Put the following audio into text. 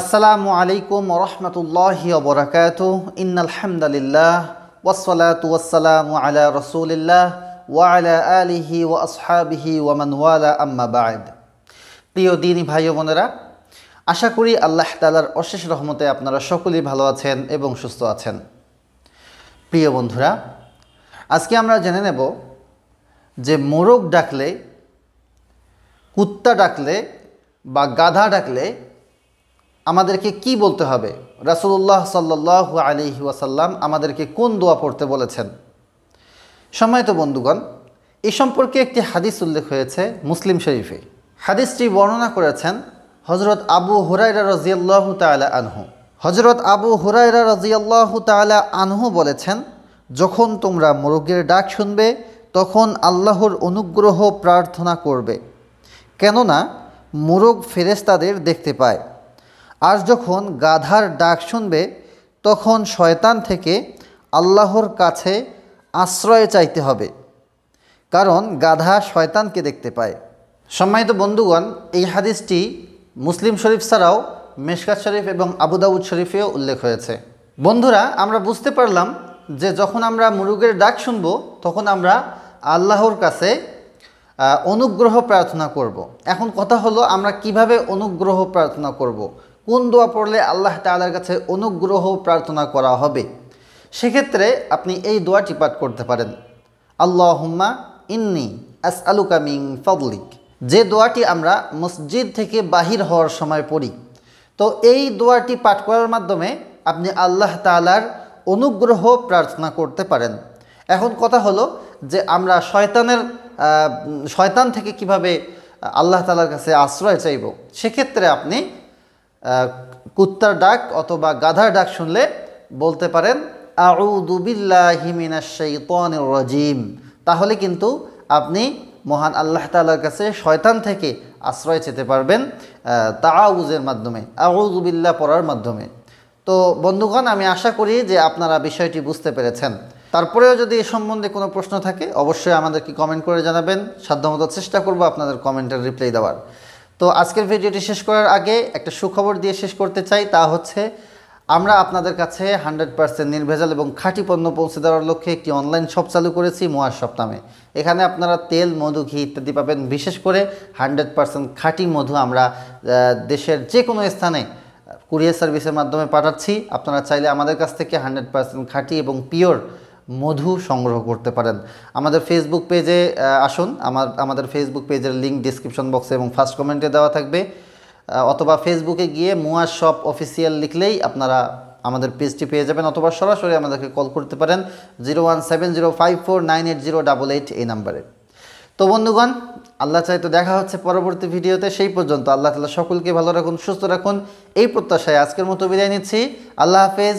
আসসালামু আলাইকুম রহমতুল্লাহি বরাকাত ইন্নালহামদুলিল্লাহ ওসলাত ওসালাম আলা রসুলিল্লাহ ওয়ালা আলিহি ও আসহাবিহি ওয়ামানওয়ালা আম্মা প্রিয় দিনী ভাই বোনেরা আশা করি আল্লাহ তালার অশেষ রহমতে আপনারা সকলেই ভালো আছেন এবং সুস্থ আছেন প্রিয় বন্ধুরা আজকে আমরা জেনে নেব যে মোরগ ডাকলে কুত্তা ডাকলে বা গাধা ডাকলে আমাদেরকে কি বলতে হবে রাসুল্লাহ সাল্লাহ আলি ওয়াসাল্লাম আমাদেরকে কোন দোয়া পড়তে বলেছেন তো বন্ধুগণ এ সম্পর্কে একটি হাদিস উল্লেখ হয়েছে মুসলিম শরীফে হাদিসটি বর্ণনা করেছেন হজরত আবু হুরাইরা রাজিয়াল্লাহ তালা আনহু হজরত আবু হুরাইরা রাজিয়াল্লাহ তালা আনহু বলেছেন যখন তোমরা মোরগের ডাক শুনবে তখন আল্লাহর অনুগ্রহ প্রার্থনা করবে কেননা মোরগ ফেরেস্তাদের দেখতে পায় আর যখন গাধার ডাক শুনবে তখন শয়তান থেকে আল্লাহর কাছে আশ্রয় চাইতে হবে কারণ গাধা শয়তানকে দেখতে পায় সম্মানিত বন্ধুগণ এই হাদিসটি মুসলিম শরীফ ছাড়াও মেশকাত শরীফ এবং আবুদাউদ শরীফেও উল্লেখ হয়েছে বন্ধুরা আমরা বুঝতে পারলাম যে যখন আমরা মুরুগের ডাক শুনব তখন আমরা আল্লাহর কাছে অনুগ্রহ প্রার্থনা করব। এখন কথা হলো আমরা কিভাবে অনুগ্রহ প্রার্থনা করব। কোন দোয়া পড়লে আল্লাহ তালার কাছে অনুগ্রহ প্রার্থনা করা হবে সেক্ষেত্রে আপনি এই দোয়াটি পাঠ করতে পারেন আল্লাহ হুম্মা ইন্নি আস আলুকামিং পাবলিক যে দোয়াটি আমরা মসজিদ থেকে বাহির হওয়ার সময় পড়ি তো এই দোয়াটি পাঠ করার মাধ্যমে আপনি আল্লাহ তালার অনুগ্রহ প্রার্থনা করতে পারেন এখন কথা হলো যে আমরা শয়তানের শয়তান থেকে কিভাবে আল্লাহ তালার কাছে আশ্রয় চাইব সেক্ষেত্রে আপনি কুত্তার ডাক অথবা গাধার ডাক শুনলে বলতে পারেন রাজিম তাহলে কিন্তু আপনি মহান আল্লাহ তালার কাছে শয়তান থেকে আশ্রয় চেতে পারবেন তাউজের মাধ্যমে আউজুবিল্লা পড়ার মাধ্যমে তো বন্ধুগণ আমি আশা করি যে আপনারা বিষয়টি বুঝতে পেরেছেন তারপরেও যদি এ সম্বন্ধে কোনো প্রশ্ন থাকে অবশ্যই আমাদেরকে কমেন্ট করে জানাবেন সাধ্যমতো চেষ্টা করব আপনাদের কমেন্টের রিপ্লাই দেওয়ার তো আজকের ভিডিওটি শেষ করার আগে একটা সুখবর দিয়ে শেষ করতে চাই তা হচ্ছে আমরা আপনাদের কাছে হান্ড্রেড পার্সেন্ট নির্ভেজাল এবং খাঁটি পণ্য পৌঁছে দেওয়ার লক্ষ্যে একটি অনলাইন শপ চালু করেছি মোয়ার শপ নামে এখানে আপনারা তেল মধু ঘি ইত্যাদি পাবেন বিশেষ করে হান্ড্রেড পার্সেন্ট খাঁটি মধু আমরা দেশের যে কোনো স্থানে কুরিয়ার সার্ভিসের মাধ্যমে পাঠাচ্ছি আপনারা চাইলে আমাদের কাছ থেকে হান্ড্রেড পার্সেন্ট খাঁটি এবং পিওর মধু সংগ্রহ করতে পারেন আমাদের ফেসবুক পেজে আসুন আমার আমাদের ফেসবুক পেজের লিঙ্ক ডিসক্রিপশন বক্সে এবং ফার্স্ট কমেন্টে দেওয়া থাকবে অথবা ফেসবুকে গিয়ে মুয়া শপ অফিসিয়াল লিখলেই আপনারা আমাদের পেজটি পেয়ে যাবেন অথবা সরাসরি আমাদেরকে কল করতে পারেন zero one seven zero five four nine eight zero double eight এই নাম্বারে তো বন্ধুগণ আল্লাহ চাই তো দেখা হচ্ছে পরবর্তী ভিডিওতে সেই পর্যন্ত আল্লাহ তালা সকলকে ভালো রাখুন সুস্থ রাখুন এই প্রত্যাশায় আজকের মতো বিদায় নিচ্ছি আল্লাহ হাফেজ